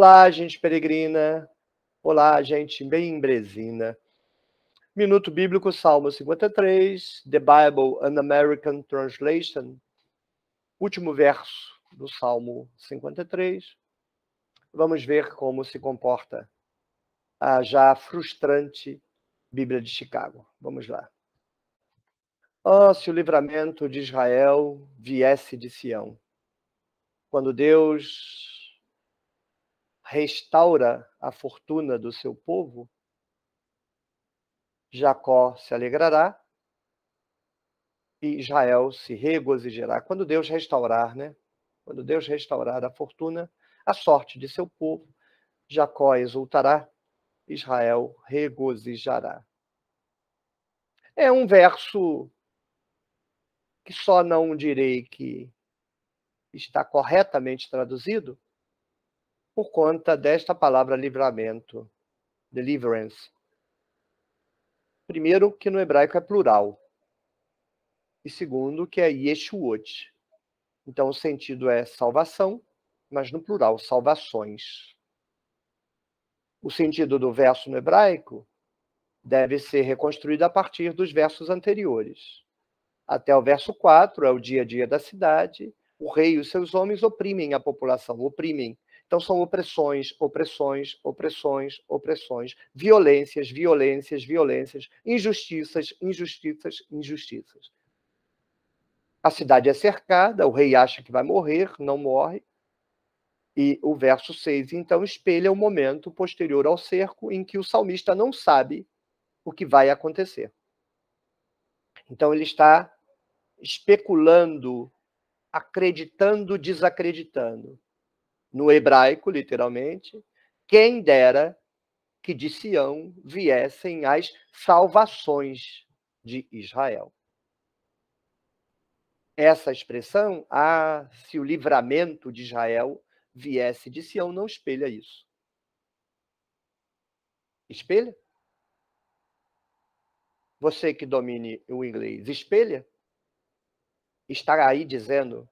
Olá, gente peregrina. Olá, gente bem Brezina. Minuto Bíblico, Salmo 53, The Bible, An American Translation. Último verso do Salmo 53. Vamos ver como se comporta a já frustrante Bíblia de Chicago. Vamos lá. Oh, se o livramento de Israel viesse de Sião, quando Deus restaura a fortuna do seu povo, Jacó se alegrará e Israel se regozijará. Quando Deus restaurar, né? Quando Deus restaurar a fortuna, a sorte de seu povo, Jacó exultará, Israel regozijará. É um verso que só não direi que está corretamente traduzido, por conta desta palavra livramento, deliverance. Primeiro, que no hebraico é plural. E segundo, que é Yeshuot. Então, o sentido é salvação, mas no plural, salvações. O sentido do verso no hebraico deve ser reconstruído a partir dos versos anteriores. Até o verso 4 é o dia a dia da cidade. O rei e os seus homens oprimem a população, oprimem então são opressões, opressões, opressões, opressões, violências, violências, violências, injustiças, injustiças, injustiças. A cidade é cercada, o rei acha que vai morrer, não morre. E o verso 6 então espelha o momento posterior ao cerco em que o salmista não sabe o que vai acontecer. Então ele está especulando, acreditando, desacreditando no hebraico, literalmente, quem dera que de Sião viessem as salvações de Israel. Essa expressão, ah, se o livramento de Israel viesse de Sião, não espelha isso. Espelha? Você que domine o inglês, espelha? Estará aí dizendo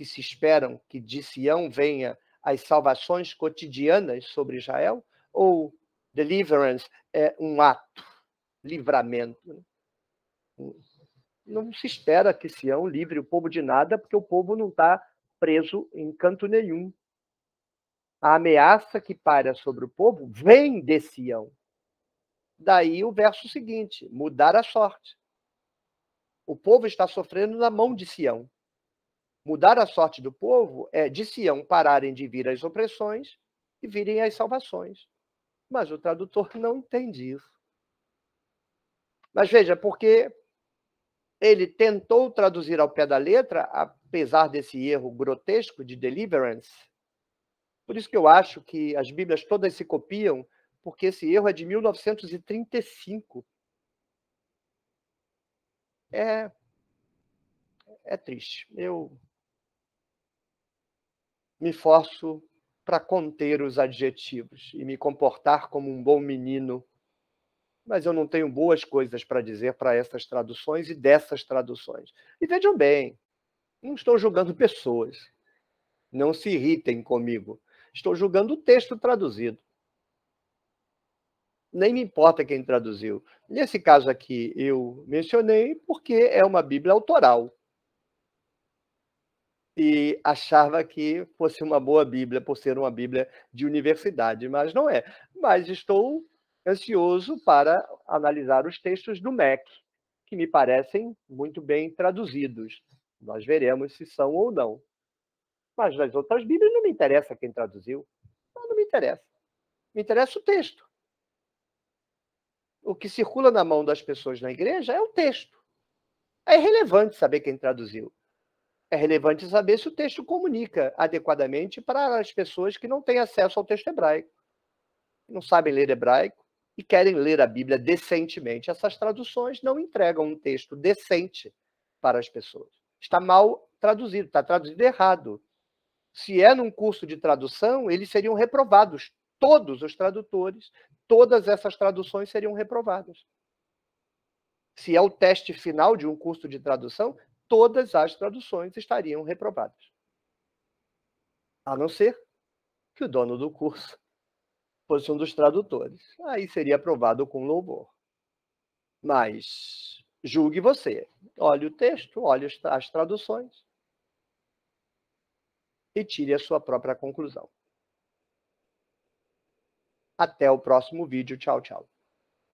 que se esperam que de Sião venha as salvações cotidianas sobre Israel? Ou deliverance é um ato, livramento? Né? Não se espera que Sião livre o povo de nada, porque o povo não está preso em canto nenhum. A ameaça que para sobre o povo vem de Sião. Daí o verso seguinte: mudar a sorte. O povo está sofrendo na mão de Sião. Mudar a sorte do povo é de Sião pararem de vir as opressões e virem as salvações. Mas o tradutor não entende isso. Mas veja, porque ele tentou traduzir ao pé da letra, apesar desse erro grotesco de deliverance. Por isso que eu acho que as Bíblias todas se copiam, porque esse erro é de 1935. É, é triste. Eu me forço para conter os adjetivos e me comportar como um bom menino. Mas eu não tenho boas coisas para dizer para essas traduções e dessas traduções. E vejam bem, não estou julgando pessoas. Não se irritem comigo. Estou julgando o texto traduzido. Nem me importa quem traduziu. Nesse caso aqui, eu mencionei porque é uma Bíblia autoral e achava que fosse uma boa Bíblia por ser uma Bíblia de universidade, mas não é. Mas estou ansioso para analisar os textos do MEC, que me parecem muito bem traduzidos. Nós veremos se são ou não. Mas nas outras Bíblias não me interessa quem traduziu. Não, não me interessa. Me interessa o texto. O que circula na mão das pessoas na igreja é o texto. É irrelevante saber quem traduziu é relevante saber se o texto comunica adequadamente para as pessoas que não têm acesso ao texto hebraico, não sabem ler hebraico e querem ler a Bíblia decentemente. Essas traduções não entregam um texto decente para as pessoas. Está mal traduzido, está traduzido errado. Se é num curso de tradução, eles seriam reprovados. Todos os tradutores, todas essas traduções seriam reprovadas. Se é o teste final de um curso de tradução, todas as traduções estariam reprovadas. A não ser que o dono do curso fosse um dos tradutores. Aí seria aprovado com louvor. Mas julgue você. Olhe o texto, olhe as traduções e tire a sua própria conclusão. Até o próximo vídeo. Tchau, tchau.